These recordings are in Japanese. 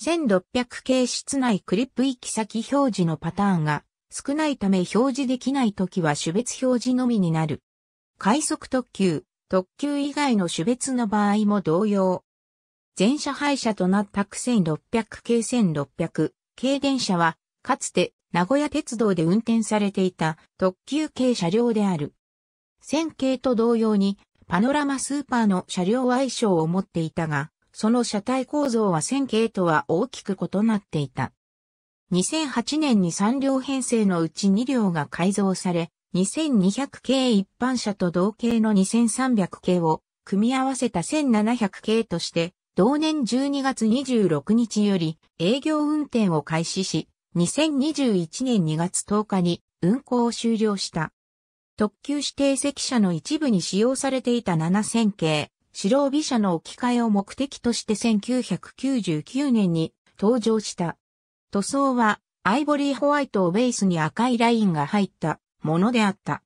1600系室内クリップ行き先表示のパターンが少ないため表示できない時は種別表示のみになる。快速特急、特急以外の種別の場合も同様。全車廃車となった1600系1600系電車は、かつて名古屋鉄道で運転されていた特急系車両である。1000系と同様にパノラマスーパーの車両愛称を持っていたが、その車体構造は1000系とは大きく異なっていた。2008年に3両編成のうち2両が改造され、2200系一般車と同系の2300系を組み合わせた1700系として、同年12月26日より営業運転を開始し、2021年2月10日に運行を終了した。特急指定席車の一部に使用されていた7000系、白帯車の置き換えを目的として1999年に登場した。塗装はアイボリーホワイトをベースに赤いラインが入ったものであった。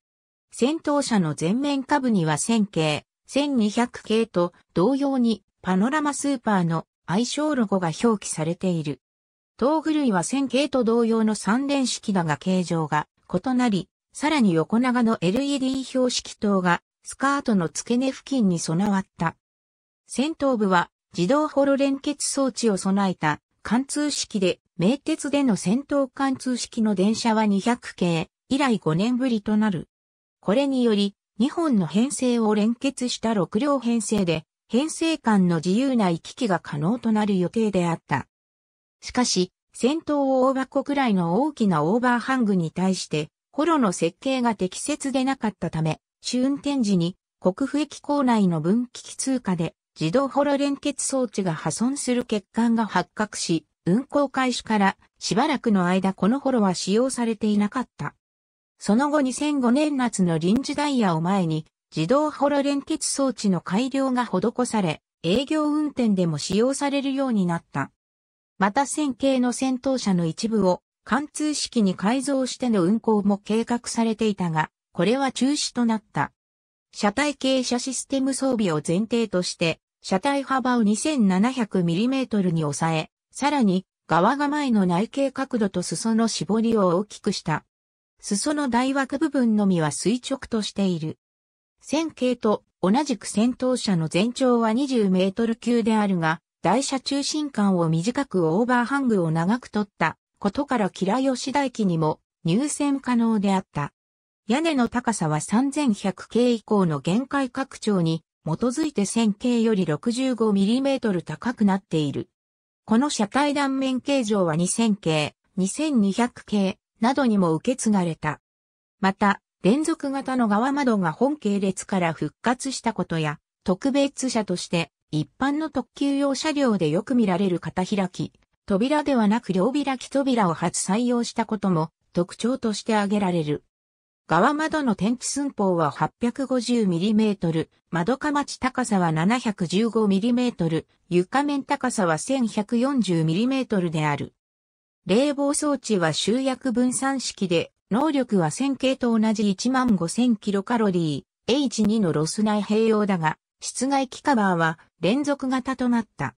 戦闘車の前面下部には1000系、1200系と同様にパノラマスーパーの愛称ロゴが表記されている。トー類は1000系と同様の3連式だが形状が異なり、さらに横長の LED 標識灯がスカートの付け根付近に備わった。先頭部は自動ホロ連結装置を備えた貫通式で、名鉄での先頭貫通式の電車は200系以来5年ぶりとなる。これにより、2本の編成を連結した6両編成で、編成間の自由な行き来が可能となる予定であった。しかし、先頭大箱くらいの大きなオーバーハングに対して、ホロの設計が適切でなかったため、試運転時に国府駅構内の分岐器通過で自動ホロ連結装置が破損する欠陥が発覚し、運行開始からしばらくの間このホロは使用されていなかった。その後2005年夏の臨時ダイヤを前に自動ホロ連結装置の改良が施され、営業運転でも使用されるようになった。また線形の戦闘車の一部を貫通式に改造しての運行も計画されていたが、これは中止となった。車体傾斜システム装備を前提として、車体幅を 2700mm に抑え、さらに、側が前の内径角度と裾の絞りを大きくした。裾の大枠部分のみは垂直としている。線形と同じく先頭車の全長は20メートル級であるが、台車中心間を短くオーバーハングを長く取ったことから嫌い。吉シ台機にも入線可能であった。屋根の高さは3100系以降の限界拡張に基づいて1000系より 65mm 高くなっている。この車体断面形状は2000系、2200系などにも受け継がれた。また、連続型の側窓が本系列から復活したことや、特別車として一般の特急用車両でよく見られる肩開き、扉ではなく両開き扉を初採用したことも特徴として挙げられる。側窓の天地寸法は 850mm、窓かまち高さは 715mm、床面高さは 1140mm である。冷房装置は集約分散式で、能力は線形と同じ 15000kcal、H2 のロス内併用だが、室外機カバーは連続型となった。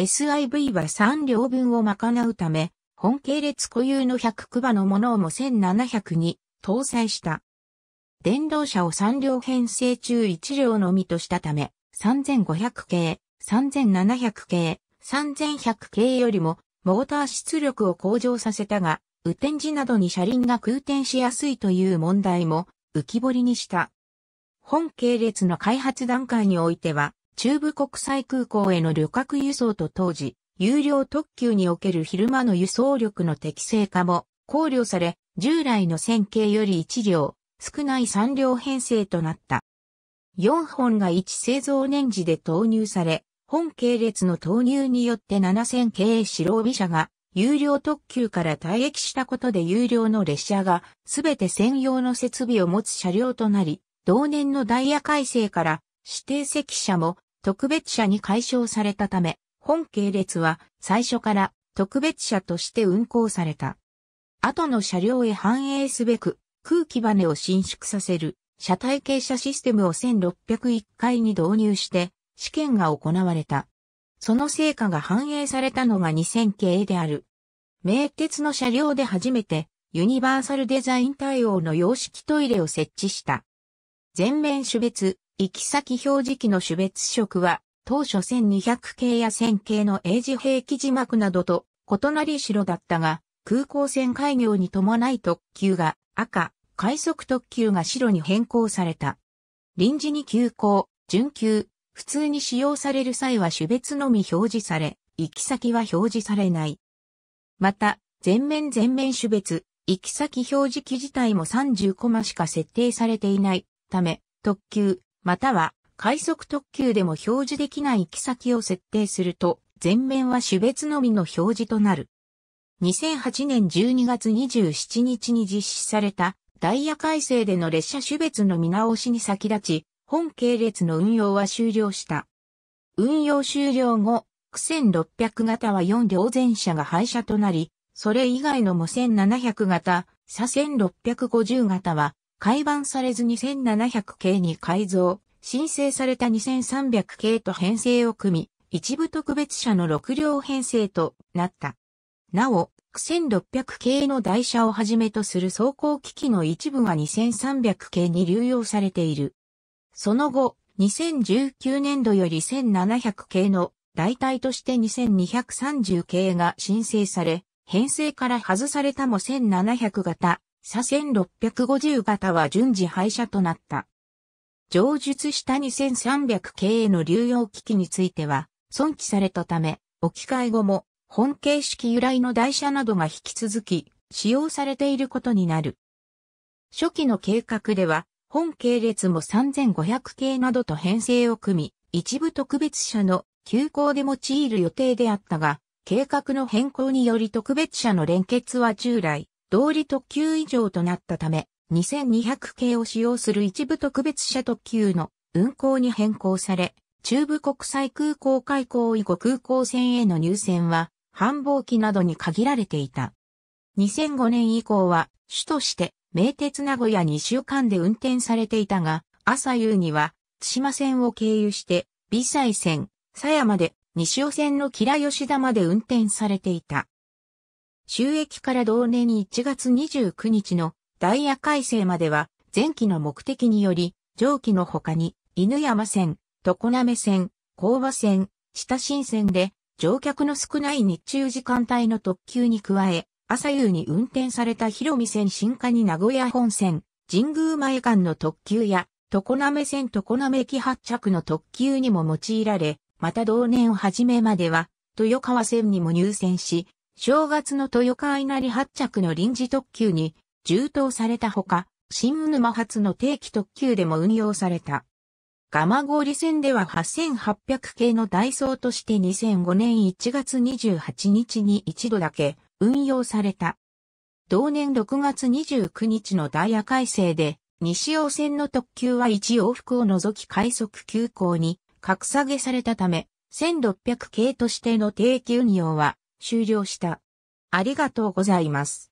SIV は3両分を賄うため、本系列固有の100クバのものをも1702、搭載した。電動車を3両編成中1両のみとしたため、3500系、3700系、3100系よりもモーター出力を向上させたが、雨天時などに車輪が空転しやすいという問題も浮き彫りにした。本系列の開発段階においては、中部国際空港への旅客輸送と当時、有料特急における昼間の輸送力の適正化も考慮され、従来の線形より1両、少ない3両編成となった。4本が1製造年次で投入され、本系列の投入によって7000系白帯車が有料特急から退役したことで有料の列車が全て専用の設備を持つ車両となり、同年のダイヤ改正から指定席車も特別車に解消されたため、本系列は最初から特別車として運行された。後の車両へ反映すべく、空気バネを伸縮させる、車体傾斜システムを1601回に導入して、試験が行われた。その成果が反映されたのが2000系である。名鉄の車両で初めて、ユニバーサルデザイン対応の洋式トイレを設置した。全面種別、行き先表示器の種別色は、当初1200系や1000系の英字平器、字幕などと異なり白だったが、空港線開業に伴い特急が赤、快速特急が白に変更された。臨時に急行、準急、普通に使用される際は種別のみ表示され、行き先は表示されない。また、全面全面種別、行き先表示器自体も30コマしか設定されていないため、特急、または快速特急でも表示できない行き先を設定すると、全面は種別のみの表示となる。2008年12月27日に実施されたダイヤ改正での列車種別の見直しに先立ち、本系列の運用は終了した。運用終了後、区線600型は4両前車が廃車となり、それ以外の無1 700型、左線650型は、改版されず2700系に改造、申請された2300系と編成を組み、一部特別車の6両編成となった。なお、1600系の台車をはじめとする走行機器の一部が2300系に流用されている。その後、2019年度より1700系の代替として2230系が申請され、編成から外されたも1700型、差1650型は順次廃車となった。上述した2300系への流用機器については、損棄されたため、置き換え後も本形式由来の台車などが引き続き使用されていることになる。初期の計画では、本系列も3500系などと編成を組み、一部特別車の急行で用いる予定であったが、計画の変更により特別車の連結は従来、通理特急以上となったため、2200系を使用する一部特別車特急の運行に変更され、中部国際空港開港以後空港線への入線は繁忙期などに限られていた。2005年以降は、主として、名鉄名古屋2週間で運転されていたが、朝夕には、津島線を経由して、美西線、狭山で、西尾線の吉良吉田まで運転されていた。収益から同年1月29日のダイヤ改正までは、前期の目的により、上記の他に、犬山線、常滑線、甲和線、下新線で、乗客の少ない日中時間帯の特急に加え、朝夕に運転された広見線新加に名古屋本線、神宮前間の特急や、常滑線常滑駅発着の特急にも用いられ、また同年初めまでは、豊川線にも入線し、正月の豊川稲荷発着の臨時特急に、充当されたほか、新沼発の定期特急でも運用された。蒲郡線では8800系のダイソーとして2005年1月28日に一度だけ運用された。同年6月29日のダイヤ改正で、西尾線の特急は1往復を除き快速急行に格下げされたため、1600系としての定期運用は終了した。ありがとうございます。